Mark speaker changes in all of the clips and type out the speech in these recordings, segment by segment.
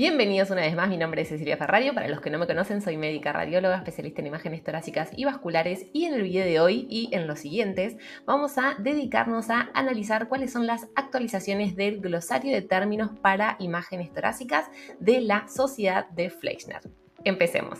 Speaker 1: Bienvenidos una vez más, mi nombre es Cecilia Ferrario, para los que no me conocen soy médica radióloga, especialista en imágenes torácicas y vasculares y en el video de hoy y en los siguientes vamos a dedicarnos a analizar cuáles son las actualizaciones del glosario de términos para imágenes torácicas de la Sociedad de Fleischner. Empecemos.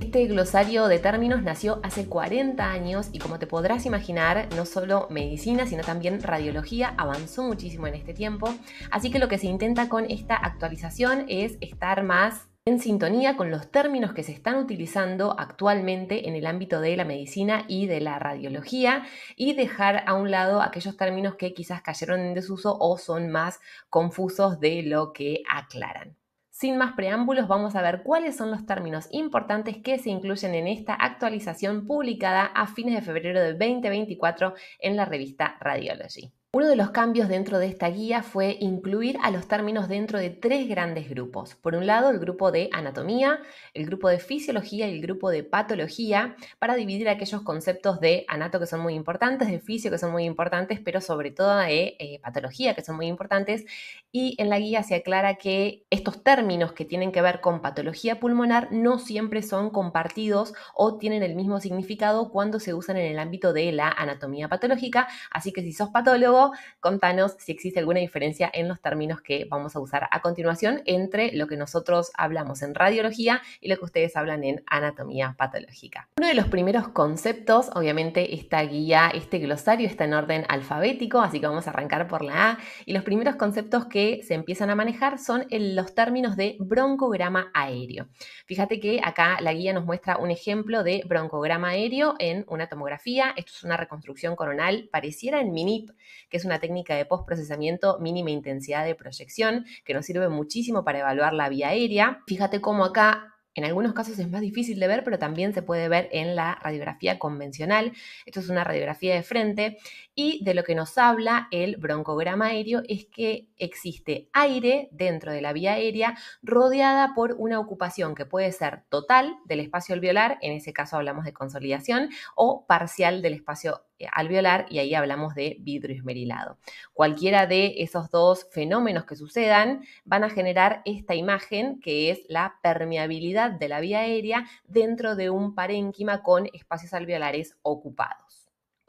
Speaker 1: Este glosario de términos nació hace 40 años y como te podrás imaginar, no solo medicina, sino también radiología avanzó muchísimo en este tiempo. Así que lo que se intenta con esta actualización es estar más en sintonía con los términos que se están utilizando actualmente en el ámbito de la medicina y de la radiología y dejar a un lado aquellos términos que quizás cayeron en desuso o son más confusos de lo que aclaran. Sin más preámbulos, vamos a ver cuáles son los términos importantes que se incluyen en esta actualización publicada a fines de febrero de 2024 en la revista Radiology. Uno de los cambios dentro de esta guía fue incluir a los términos dentro de tres grandes grupos. Por un lado, el grupo de anatomía, el grupo de fisiología y el grupo de patología, para dividir aquellos conceptos de anato que son muy importantes, de fisio que son muy importantes, pero sobre todo de eh, patología que son muy importantes. Y en la guía se aclara que estos términos que tienen que ver con patología pulmonar no siempre son compartidos o tienen el mismo significado cuando se usan en el ámbito de la anatomía patológica. Así que si sos patólogo, Contanos si existe alguna diferencia en los términos que vamos a usar a continuación entre lo que nosotros hablamos en radiología y lo que ustedes hablan en anatomía patológica. Uno de los primeros conceptos, obviamente esta guía, este glosario está en orden alfabético, así que vamos a arrancar por la A y los primeros conceptos que se empiezan a manejar son los términos de broncograma aéreo. Fíjate que acá la guía nos muestra un ejemplo de broncograma aéreo en una tomografía. Esto es una reconstrucción coronal, pareciera en MINIP, que es una técnica de postprocesamiento mínima intensidad de proyección que nos sirve muchísimo para evaluar la vía aérea. Fíjate cómo acá en algunos casos es más difícil de ver, pero también se puede ver en la radiografía convencional. Esto es una radiografía de frente. Y de lo que nos habla el broncograma aéreo es que existe aire dentro de la vía aérea rodeada por una ocupación que puede ser total del espacio alveolar, en ese caso hablamos de consolidación, o parcial del espacio eh, alveolar y ahí hablamos de vidrio esmerilado. Cualquiera de esos dos fenómenos que sucedan van a generar esta imagen que es la permeabilidad de la vía aérea dentro de un parénquima con espacios alveolares ocupados.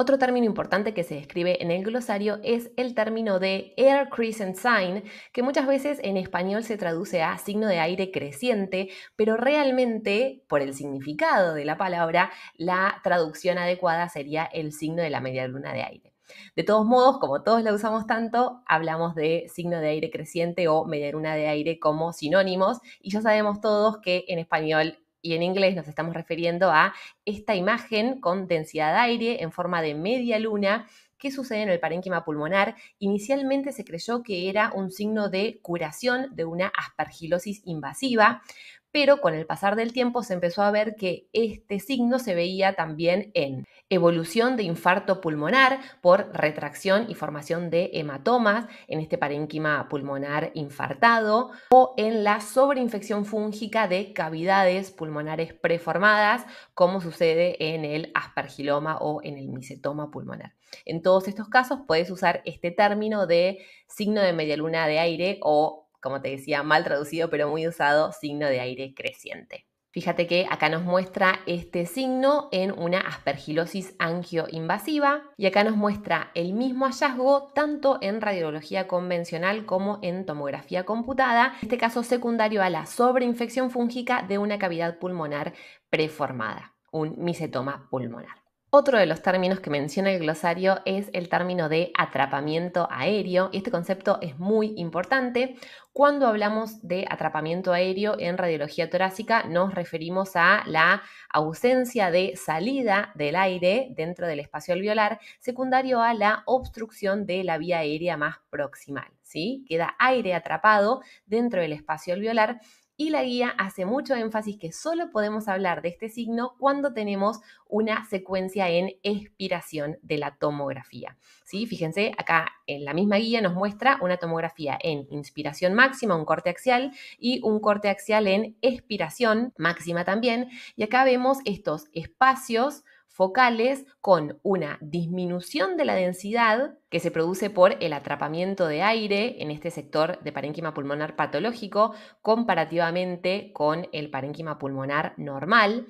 Speaker 1: Otro término importante que se describe en el glosario es el término de air crescent sign, que muchas veces en español se traduce a signo de aire creciente, pero realmente, por el significado de la palabra, la traducción adecuada sería el signo de la media luna de aire. De todos modos, como todos lo usamos tanto, hablamos de signo de aire creciente o media luna de aire como sinónimos y ya sabemos todos que en español y en inglés nos estamos refiriendo a esta imagen con densidad de aire en forma de media luna que sucede en el parénquima pulmonar. Inicialmente se creyó que era un signo de curación de una aspergilosis invasiva, pero con el pasar del tiempo se empezó a ver que este signo se veía también en evolución de infarto pulmonar por retracción y formación de hematomas en este parénquima pulmonar infartado o en la sobreinfección fúngica de cavidades pulmonares preformadas, como sucede en el aspergiloma o en el micetoma pulmonar. En todos estos casos puedes usar este término de signo de media luna de aire o, como te decía, mal traducido pero muy usado, signo de aire creciente. Fíjate que acá nos muestra este signo en una aspergilosis angioinvasiva y acá nos muestra el mismo hallazgo tanto en radiología convencional como en tomografía computada, en este caso secundario a la sobreinfección fúngica de una cavidad pulmonar preformada, un micetoma pulmonar. Otro de los términos que menciona el glosario es el término de atrapamiento aéreo. Este concepto es muy importante. Cuando hablamos de atrapamiento aéreo en radiología torácica, nos referimos a la ausencia de salida del aire dentro del espacio alveolar, secundario a la obstrucción de la vía aérea más proximal. ¿sí? Queda aire atrapado dentro del espacio alveolar y la guía hace mucho énfasis que solo podemos hablar de este signo cuando tenemos una secuencia en expiración de la tomografía. ¿Sí? Fíjense, acá en eh, la misma guía nos muestra una tomografía en inspiración máxima, un corte axial y un corte axial en expiración máxima también. Y acá vemos estos espacios focales con una disminución de la densidad que se produce por el atrapamiento de aire en este sector de parénquima pulmonar patológico comparativamente con el parénquima pulmonar normal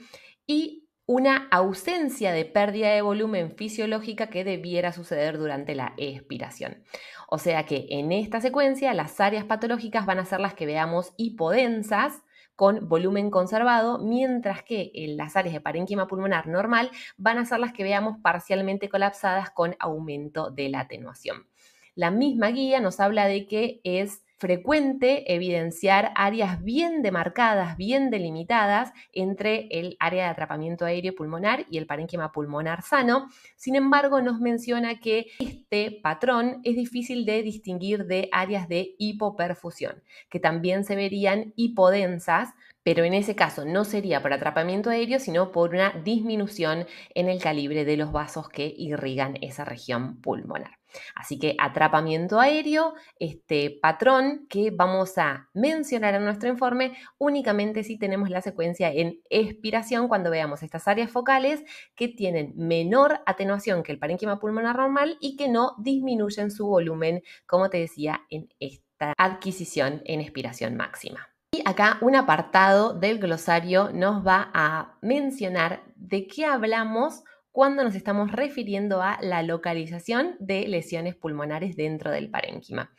Speaker 1: y una ausencia de pérdida de volumen fisiológica que debiera suceder durante la expiración. O sea que en esta secuencia las áreas patológicas van a ser las que veamos hipodensas, con volumen conservado, mientras que en eh, las áreas de parénquima pulmonar normal van a ser las que veamos parcialmente colapsadas con aumento de la atenuación. La misma guía nos habla de que es frecuente evidenciar áreas bien demarcadas, bien delimitadas entre el área de atrapamiento aéreo pulmonar y el parénquima pulmonar sano. Sin embargo, nos menciona que este patrón es difícil de distinguir de áreas de hipoperfusión, que también se verían hipodensas pero en ese caso no sería por atrapamiento aéreo, sino por una disminución en el calibre de los vasos que irrigan esa región pulmonar. Así que atrapamiento aéreo, este patrón que vamos a mencionar en nuestro informe únicamente si tenemos la secuencia en expiración cuando veamos estas áreas focales que tienen menor atenuación que el parénquima pulmonar normal y que no disminuyen su volumen, como te decía, en esta adquisición en expiración máxima. Y acá un apartado del glosario nos va a mencionar de qué hablamos cuando nos estamos refiriendo a la localización de lesiones pulmonares dentro del parénquima.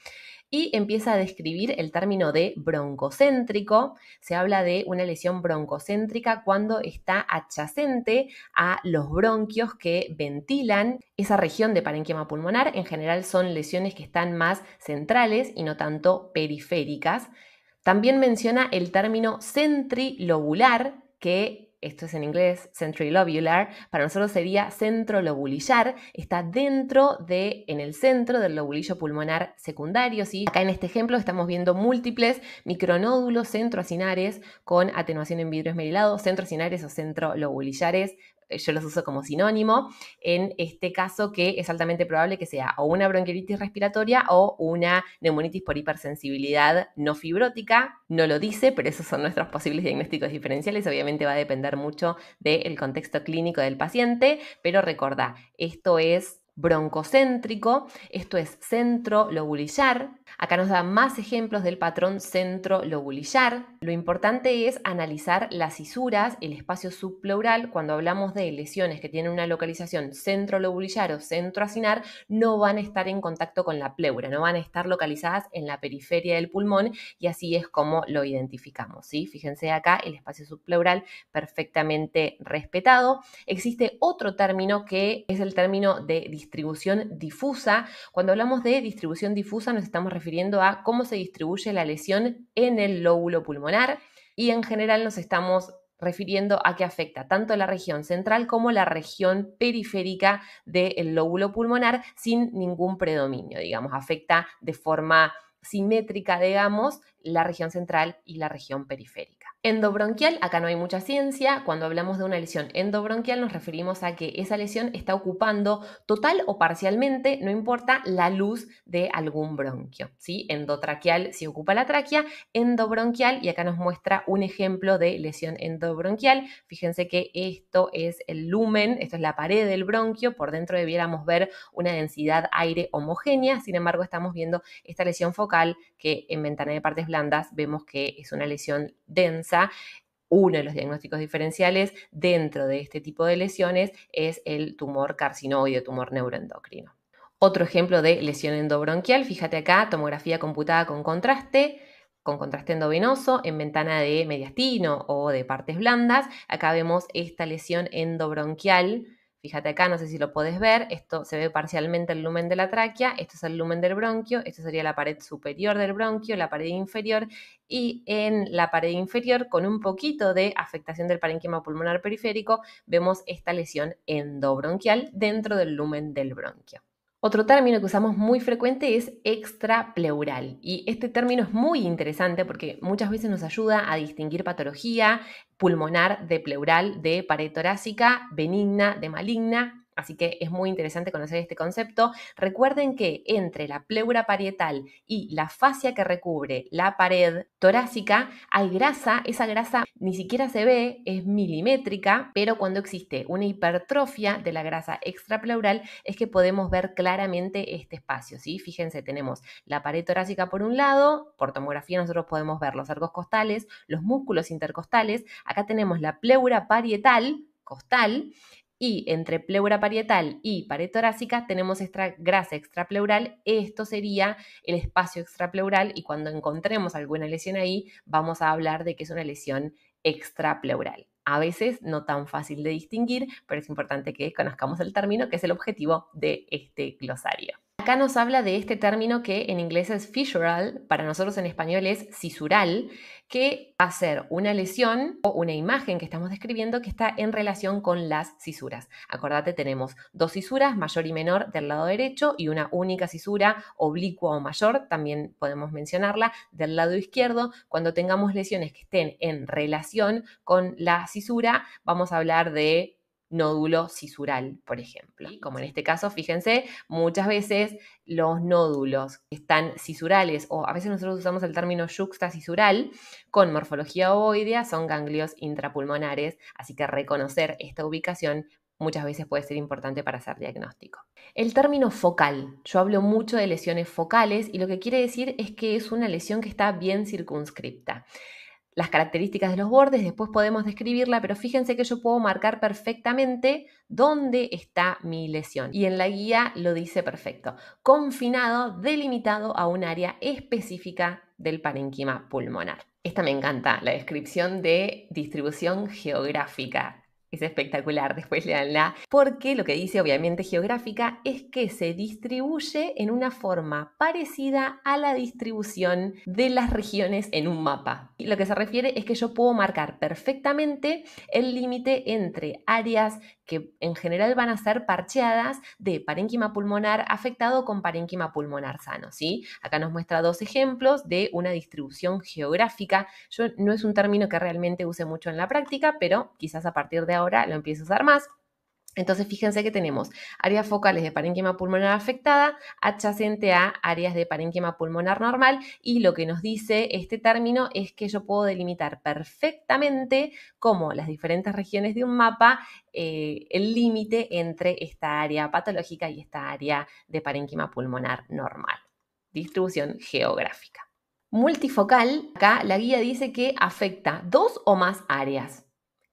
Speaker 1: Y empieza a describir el término de broncocéntrico. Se habla de una lesión broncocéntrica cuando está adyacente a los bronquios que ventilan esa región de parénquima pulmonar. En general son lesiones que están más centrales y no tanto periféricas. También menciona el término centrilobular, que esto es en inglés, centrilobular, para nosotros sería centrolobulillar, está dentro de, en el centro del lobulillo pulmonar secundario, ¿sí? Acá en este ejemplo estamos viendo múltiples micronódulos centroacinares con atenuación en vidrio esmerilado, centroacinares o centrolobulillares eh, yo los uso como sinónimo, en este caso que es altamente probable que sea o una bronquiolitis respiratoria o una neumonitis por hipersensibilidad no fibrótica. No lo dice, pero esos son nuestros posibles diagnósticos diferenciales. Obviamente va a depender mucho del contexto clínico del paciente, pero recordá, esto es broncocéntrico, esto es centro lobulillar, Acá nos da más ejemplos del patrón centro-lobulillar. Lo importante es analizar las cisuras, el espacio subpleural. Cuando hablamos de lesiones que tienen una localización centro-lobulillar o centro-acinar, no van a estar en contacto con la pleura, no van a estar localizadas en la periferia del pulmón y así es como lo identificamos. ¿sí? Fíjense acá el espacio subpleural perfectamente respetado. Existe otro término que es el término de distribución difusa. Cuando hablamos de distribución difusa nos estamos refiriendo a cómo se distribuye la lesión en el lóbulo pulmonar y en general nos estamos refiriendo a que afecta tanto la región central como la región periférica del lóbulo pulmonar sin ningún predominio, digamos, afecta de forma simétrica, digamos, la región central y la región periférica. Endobronquial, acá no hay mucha ciencia, cuando hablamos de una lesión endobronquial nos referimos a que esa lesión está ocupando total o parcialmente, no importa, la luz de algún bronquio. ¿sí? Endotraqueal si ocupa la tráquea, endobronquial, y acá nos muestra un ejemplo de lesión endobronquial. Fíjense que esto es el lumen, esto es la pared del bronquio, por dentro debiéramos ver una densidad aire homogénea, sin embargo estamos viendo esta lesión focal que en ventana de partes blandas vemos que es una lesión densa uno de los diagnósticos diferenciales dentro de este tipo de lesiones es el tumor carcinoide, tumor neuroendocrino. Otro ejemplo de lesión endobronquial, fíjate acá, tomografía computada con contraste, con contraste endovenoso, en ventana de mediastino o de partes blandas. Acá vemos esta lesión endobronquial Fíjate acá, no sé si lo puedes ver, esto se ve parcialmente el lumen de la tráquea, esto es el lumen del bronquio, esto sería la pared superior del bronquio, la pared inferior y en la pared inferior con un poquito de afectación del parenquema pulmonar periférico vemos esta lesión endobronquial dentro del lumen del bronquio. Otro término que usamos muy frecuente es extrapleural y este término es muy interesante porque muchas veces nos ayuda a distinguir patología pulmonar de pleural, de pared torácica, benigna, de maligna Así que es muy interesante conocer este concepto. Recuerden que entre la pleura parietal y la fascia que recubre la pared torácica hay grasa. Esa grasa ni siquiera se ve, es milimétrica, pero cuando existe una hipertrofia de la grasa extrapleural es que podemos ver claramente este espacio. ¿sí? Fíjense, tenemos la pared torácica por un lado, por tomografía nosotros podemos ver los arcos costales, los músculos intercostales. Acá tenemos la pleura parietal costal y entre pleura parietal y pared torácica tenemos esta grasa extrapleural. Esto sería el espacio extrapleural y cuando encontremos alguna lesión ahí vamos a hablar de que es una lesión extrapleural. A veces no tan fácil de distinguir, pero es importante que conozcamos el término que es el objetivo de este glosario. Acá nos habla de este término que en inglés es fissural, para nosotros en español es cisural, que va a ser una lesión o una imagen que estamos describiendo que está en relación con las cisuras. Acordate, tenemos dos cisuras, mayor y menor del lado derecho y una única cisura, oblicua o mayor, también podemos mencionarla, del lado izquierdo. Cuando tengamos lesiones que estén en relación con la cisura, vamos a hablar de nódulo cisural, por ejemplo. Como en este caso, fíjense, muchas veces los nódulos están cisurales o a veces nosotros usamos el término yuxtacisural con morfología ovoidea, son ganglios intrapulmonares, así que reconocer esta ubicación muchas veces puede ser importante para hacer diagnóstico. El término focal. Yo hablo mucho de lesiones focales y lo que quiere decir es que es una lesión que está bien circunscripta las características de los bordes, después podemos describirla, pero fíjense que yo puedo marcar perfectamente dónde está mi lesión. Y en la guía lo dice perfecto, confinado, delimitado a un área específica del parenquima pulmonar. Esta me encanta, la descripción de distribución geográfica es espectacular, después leanla, porque lo que dice obviamente geográfica es que se distribuye en una forma parecida a la distribución de las regiones en un mapa. Y lo que se refiere es que yo puedo marcar perfectamente el límite entre áreas que en general van a ser parcheadas de parénquima pulmonar afectado con parénquima pulmonar sano, ¿sí? Acá nos muestra dos ejemplos de una distribución geográfica. Yo no es un término que realmente use mucho en la práctica, pero quizás a partir de ahora ahora lo empiezo a usar más. Entonces, fíjense que tenemos áreas focales de parénquima pulmonar afectada, adyacente a áreas de parénquima pulmonar normal, y lo que nos dice este término es que yo puedo delimitar perfectamente como las diferentes regiones de un mapa eh, el límite entre esta área patológica y esta área de parénquima pulmonar normal. Distribución geográfica. Multifocal, acá la guía dice que afecta dos o más áreas.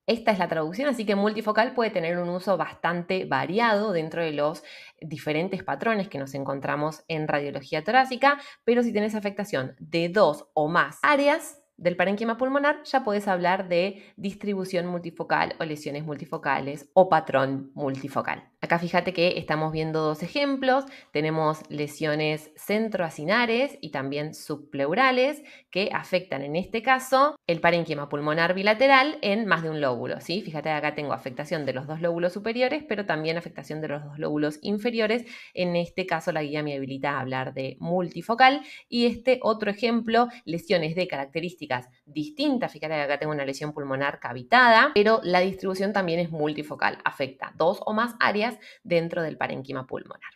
Speaker 1: Esta es la traducción, así que multifocal puede tener un uso bastante variado dentro de los diferentes patrones que nos encontramos en radiología torácica, pero si tienes afectación de dos o más áreas del parénquima pulmonar, ya puedes hablar de distribución multifocal o lesiones multifocales o patrón multifocal. Acá fíjate que estamos viendo dos ejemplos. Tenemos lesiones centroacinares y también subpleurales que afectan en este caso el parénquima pulmonar bilateral en más de un lóbulo. ¿sí? Fíjate acá tengo afectación de los dos lóbulos superiores, pero también afectación de los dos lóbulos inferiores. En este caso la guía me habilita a hablar de multifocal. Y este otro ejemplo, lesiones de características distintas. Fíjate acá tengo una lesión pulmonar cavitada, pero la distribución también es multifocal. Afecta dos o más áreas dentro del parenquima pulmonar.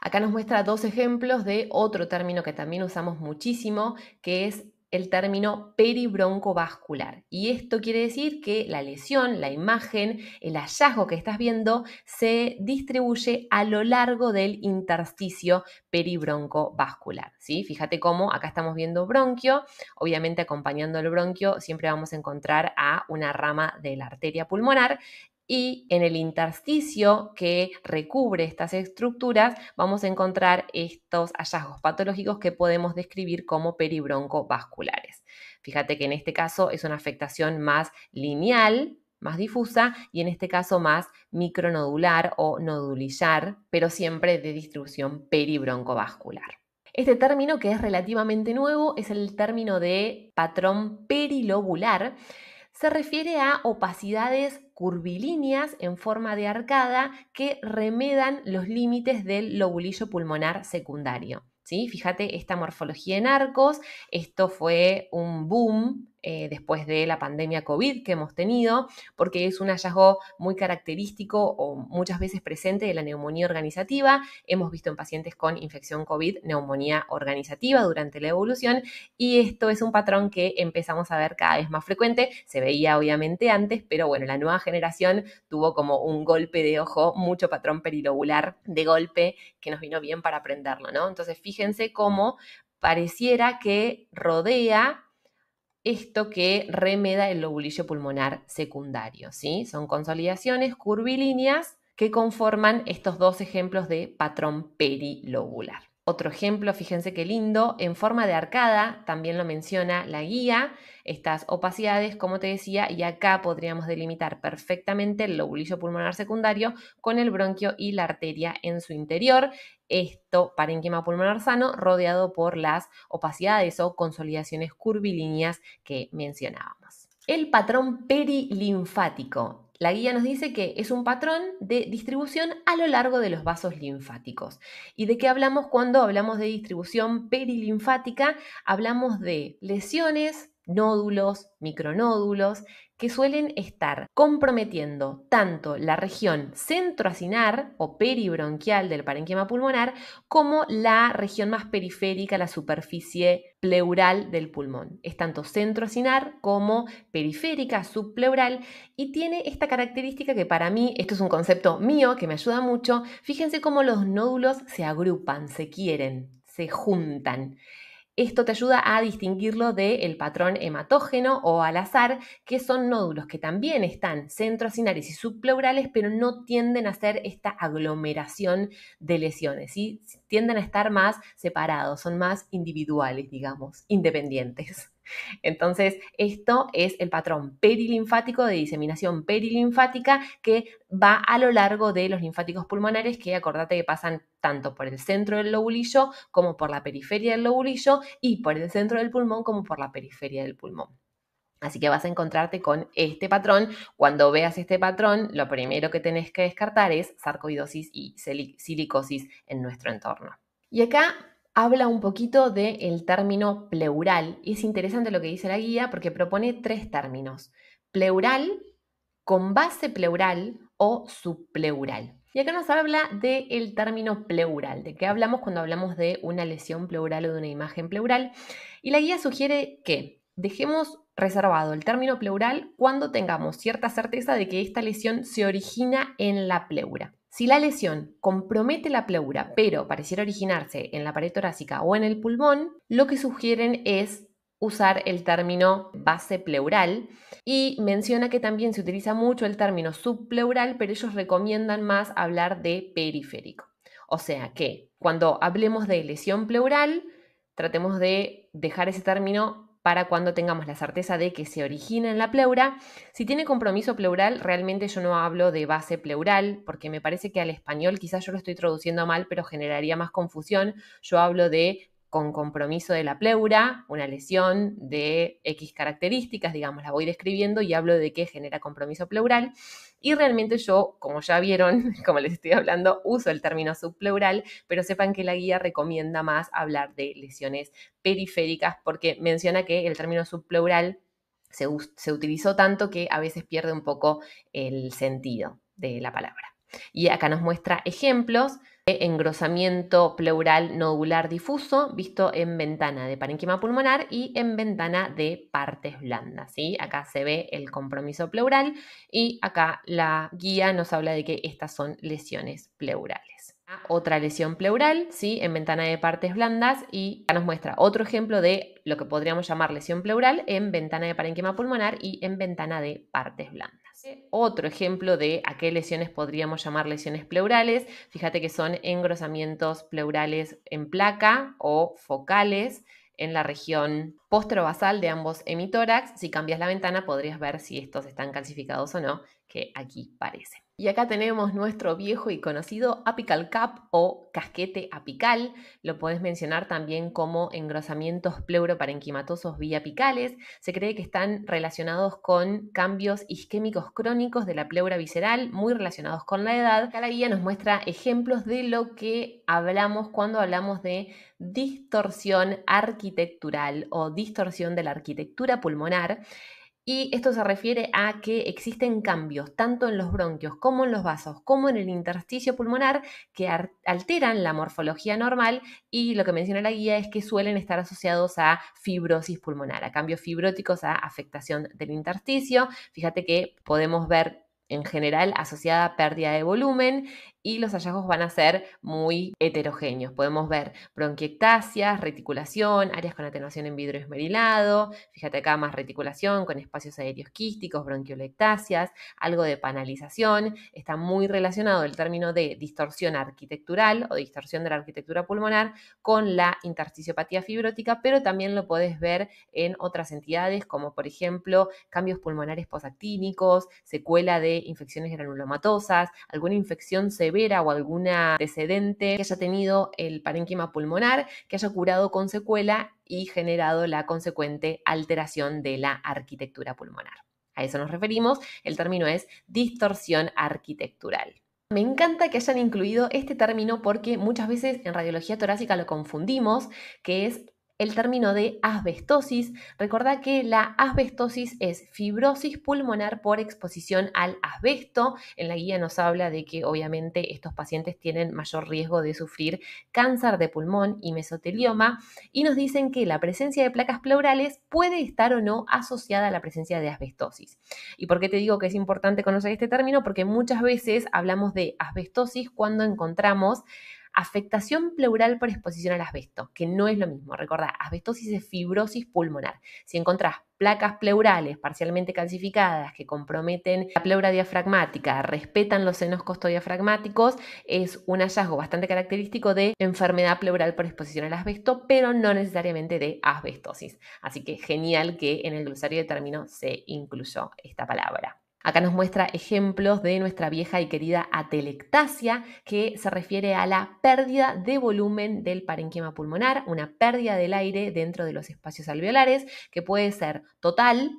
Speaker 1: Acá nos muestra dos ejemplos de otro término que también usamos muchísimo, que es el término peribroncovascular. Y esto quiere decir que la lesión, la imagen, el hallazgo que estás viendo se distribuye a lo largo del intersticio peribroncovascular. ¿sí? Fíjate cómo acá estamos viendo bronquio. Obviamente acompañando el bronquio siempre vamos a encontrar a una rama de la arteria pulmonar y en el intersticio que recubre estas estructuras vamos a encontrar estos hallazgos patológicos que podemos describir como peribroncovasculares. Fíjate que en este caso es una afectación más lineal, más difusa y en este caso más micronodular o nodulillar, pero siempre de distribución peribroncovascular. Este término que es relativamente nuevo es el término de patrón perilobular. Se refiere a opacidades curvilíneas en forma de arcada que remedan los límites del lobulillo pulmonar secundario. ¿sí? Fíjate esta morfología en arcos, esto fue un boom eh, después de la pandemia COVID que hemos tenido, porque es un hallazgo muy característico o muchas veces presente de la neumonía organizativa. Hemos visto en pacientes con infección COVID neumonía organizativa durante la evolución y esto es un patrón que empezamos a ver cada vez más frecuente. Se veía obviamente antes, pero bueno, la nueva generación tuvo como un golpe de ojo, mucho patrón perilobular de golpe que nos vino bien para aprenderlo, ¿no? Entonces fíjense cómo pareciera que rodea esto que remeda el lobulillo pulmonar secundario. ¿sí? Son consolidaciones curvilíneas que conforman estos dos ejemplos de patrón perilobular. Otro ejemplo, fíjense qué lindo, en forma de arcada, también lo menciona la guía, estas opacidades, como te decía, y acá podríamos delimitar perfectamente el lobulillo pulmonar secundario con el bronquio y la arteria en su interior. Esto parenquema pulmonar sano, rodeado por las opacidades o consolidaciones curvilíneas que mencionábamos. El patrón perilinfático la guía nos dice que es un patrón de distribución a lo largo de los vasos linfáticos. ¿Y de qué hablamos cuando hablamos de distribución perilinfática? Hablamos de lesiones, nódulos, micronódulos, que suelen estar comprometiendo tanto la región centroacinar o peribronquial del parenquema pulmonar como la región más periférica, la superficie pleural del pulmón. Es tanto centroacinar como periférica, subpleural, y tiene esta característica que para mí, esto es un concepto mío que me ayuda mucho, fíjense cómo los nódulos se agrupan, se quieren, se juntan. Esto te ayuda a distinguirlo del patrón hematógeno o al azar, que son nódulos que también están centroacinares y subpleurales, pero no tienden a ser esta aglomeración de lesiones, y tienden a estar más separados, son más individuales, digamos, independientes. Entonces, esto es el patrón perilinfático de diseminación perilinfática que va a lo largo de los linfáticos pulmonares, que acordate que pasan tanto por el centro del lobulillo como por la periferia del lobulillo y por el centro del pulmón como por la periferia del pulmón. Así que vas a encontrarte con este patrón. Cuando veas este patrón, lo primero que tenés que descartar es sarcoidosis y silicosis en nuestro entorno. Y acá habla un poquito del término pleural. Y es interesante lo que dice la guía porque propone tres términos. Pleural, con base pleural o subpleural. Y acá nos habla del término pleural, de qué hablamos cuando hablamos de una lesión pleural o de una imagen pleural. Y la guía sugiere que dejemos reservado el término pleural cuando tengamos cierta certeza de que esta lesión se origina en la pleura. Si la lesión compromete la pleura, pero pareciera originarse en la pared torácica o en el pulmón, lo que sugieren es usar el término base pleural y menciona que también se utiliza mucho el término subpleural, pero ellos recomiendan más hablar de periférico. O sea que cuando hablemos de lesión pleural, tratemos de dejar ese término para cuando tengamos la certeza de que se origina en la pleura. Si tiene compromiso pleural, realmente yo no hablo de base pleural, porque me parece que al español quizás yo lo estoy traduciendo mal, pero generaría más confusión. Yo hablo de con compromiso de la pleura, una lesión de X características, digamos, la voy describiendo y hablo de qué genera compromiso pleural. Y realmente yo, como ya vieron, como les estoy hablando, uso el término subpleural, pero sepan que la guía recomienda más hablar de lesiones periféricas porque menciona que el término subpleural se, se utilizó tanto que a veces pierde un poco el sentido de la palabra. Y acá nos muestra ejemplos engrosamiento pleural nodular difuso visto en ventana de parenquima pulmonar y en ventana de partes blandas. ¿sí? Acá se ve el compromiso pleural y acá la guía nos habla de que estas son lesiones pleurales. Ah, otra lesión pleural, ¿sí? en ventana de partes blandas y acá nos muestra otro ejemplo de lo que podríamos llamar lesión pleural en ventana de parenquima pulmonar y en ventana de partes blandas otro ejemplo de a qué lesiones podríamos llamar lesiones pleurales. Fíjate que son engrosamientos pleurales en placa o focales en la región postrobasal de ambos hemitórax. Si cambias la ventana podrías ver si estos están calcificados o no, que aquí parecen. Y acá tenemos nuestro viejo y conocido apical cap o casquete apical. Lo podés mencionar también como engrosamientos pleuroparenquimatosos biapicales. Se cree que están relacionados con cambios isquémicos crónicos de la pleura visceral, muy relacionados con la edad. Cada la guía nos muestra ejemplos de lo que hablamos cuando hablamos de distorsión arquitectural o distorsión de la arquitectura pulmonar. Y esto se refiere a que existen cambios tanto en los bronquios como en los vasos, como en el intersticio pulmonar, que alteran la morfología normal y lo que menciona la guía es que suelen estar asociados a fibrosis pulmonar, a cambios fibróticos, a afectación del intersticio. Fíjate que podemos ver en general asociada a pérdida de volumen y los hallazgos van a ser muy heterogéneos. Podemos ver bronquiectasias, reticulación, áreas con atenuación en vidrio esmerilado, fíjate acá más reticulación con espacios aéreos quísticos, bronquiolectasias, algo de panalización, está muy relacionado el término de distorsión arquitectural o distorsión de la arquitectura pulmonar con la intersticiopatía fibrótica, pero también lo puedes ver en otras entidades como por ejemplo cambios pulmonares posactínicos, secuela de infecciones granulomatosas, alguna infección se o alguna antecedente que haya tenido el parénquima pulmonar, que haya curado con secuela y generado la consecuente alteración de la arquitectura pulmonar. A eso nos referimos, el término es distorsión arquitectural. Me encanta que hayan incluido este término porque muchas veces en radiología torácica lo confundimos, que es el término de asbestosis. Recordá que la asbestosis es fibrosis pulmonar por exposición al asbesto. En la guía nos habla de que obviamente estos pacientes tienen mayor riesgo de sufrir cáncer de pulmón y mesotelioma y nos dicen que la presencia de placas pleurales puede estar o no asociada a la presencia de asbestosis. ¿Y por qué te digo que es importante conocer este término? Porque muchas veces hablamos de asbestosis cuando encontramos Afectación pleural por exposición al asbesto, que no es lo mismo. Recordá, asbestosis es fibrosis pulmonar. Si encontrás placas pleurales parcialmente calcificadas que comprometen la pleura diafragmática, respetan los senos costodiafragmáticos, es un hallazgo bastante característico de enfermedad pleural por exposición al asbesto, pero no necesariamente de asbestosis. Así que genial que en el glosario de término se incluyó esta palabra. Acá nos muestra ejemplos de nuestra vieja y querida atelectasia, que se refiere a la pérdida de volumen del parenquema pulmonar, una pérdida del aire dentro de los espacios alveolares, que puede ser total,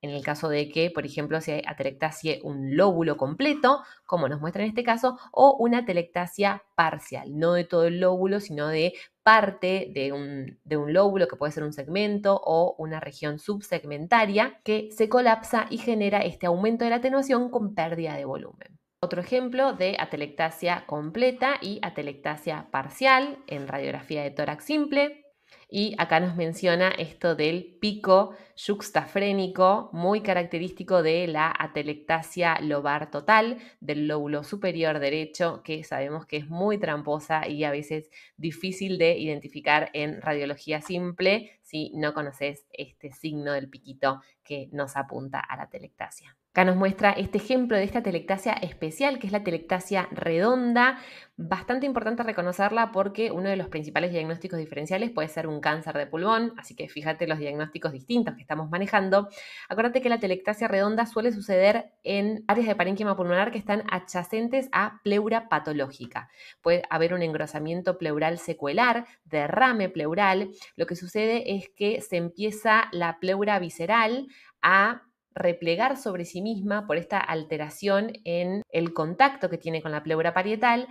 Speaker 1: en el caso de que, por ejemplo, se atelectasie un lóbulo completo, como nos muestra en este caso, o una atelectasia parcial, no de todo el lóbulo, sino de parte de un, lóbulo, que puede ser un segmento o una región subsegmentaria, que se colapsa y genera este aumento de la atenuación con pérdida de volumen. Otro ejemplo de atelectasia completa y atelectasia parcial en radiografía de tórax simple, y acá nos menciona esto del pico yuxtafrénico, muy característico de la atelectasia lobar total del lóbulo superior derecho, que sabemos que es muy tramposa y a veces difícil de identificar en radiología simple si no conoces este signo del piquito que nos apunta a la atelectasia. Acá nos muestra este ejemplo de esta telectasia especial, que es la telectasia redonda. Bastante importante reconocerla porque uno de los principales diagnósticos diferenciales puede ser un cáncer de pulmón, así que fíjate los diagnósticos distintos que estamos manejando. Acuérdate que la telectasia redonda suele suceder en áreas de parénquima pulmonar que están adyacentes a pleura patológica. Puede haber un engrosamiento pleural secuelar, derrame pleural. Lo que sucede es que se empieza la pleura visceral a replegar sobre sí misma por esta alteración en el contacto que tiene con la pleura parietal,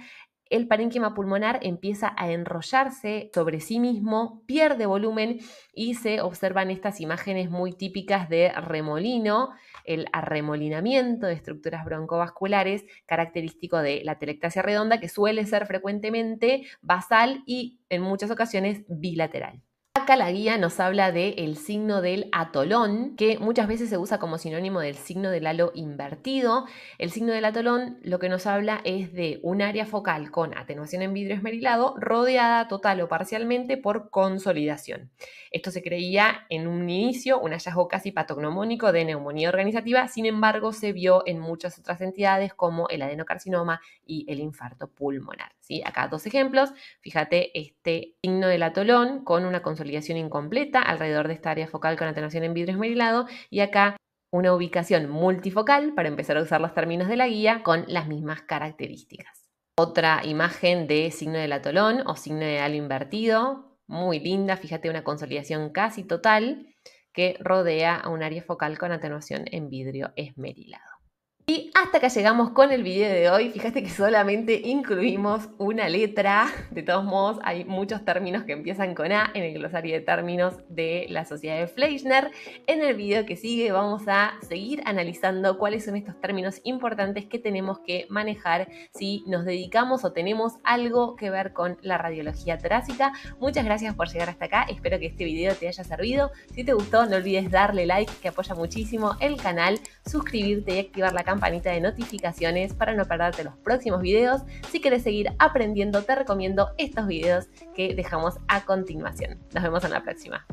Speaker 1: el parénquima pulmonar empieza a enrollarse sobre sí mismo, pierde volumen y se observan estas imágenes muy típicas de remolino, el arremolinamiento de estructuras broncovasculares, característico de la telectasia redonda que suele ser frecuentemente basal y en muchas ocasiones bilateral. Acá la guía nos habla del el signo del atolón, que muchas veces se usa como sinónimo del signo del halo invertido. El signo del atolón lo que nos habla es de un área focal con atenuación en vidrio esmerilado rodeada total o parcialmente por consolidación. Esto se creía en un inicio un hallazgo casi patognomónico de neumonía organizativa, sin embargo se vio en muchas otras entidades como el adenocarcinoma y el infarto pulmonar. ¿sí? Acá dos ejemplos. Fíjate este signo del atolón con una consolidación incompleta alrededor de esta área focal con atenuación en vidrio esmerilado y acá una ubicación multifocal para empezar a usar los términos de la guía con las mismas características. Otra imagen de signo del atolón o signo de halo invertido, muy linda, fíjate una consolidación casi total que rodea a un área focal con atenuación en vidrio esmerilado. Y hasta acá llegamos con el video de hoy, fíjate que solamente incluimos una letra. De todos modos, hay muchos términos que empiezan con A en el glosario de términos de la sociedad de Fleischner. En el video que sigue vamos a seguir analizando cuáles son estos términos importantes que tenemos que manejar si nos dedicamos o tenemos algo que ver con la radiología torácica. Muchas gracias por llegar hasta acá. Espero que este video te haya servido. Si te gustó, no olvides darle like, que apoya muchísimo el canal suscribirte y activar la campanita de notificaciones para no perderte los próximos videos. Si quieres seguir aprendiendo, te recomiendo estos videos que dejamos a continuación. Nos vemos en la próxima.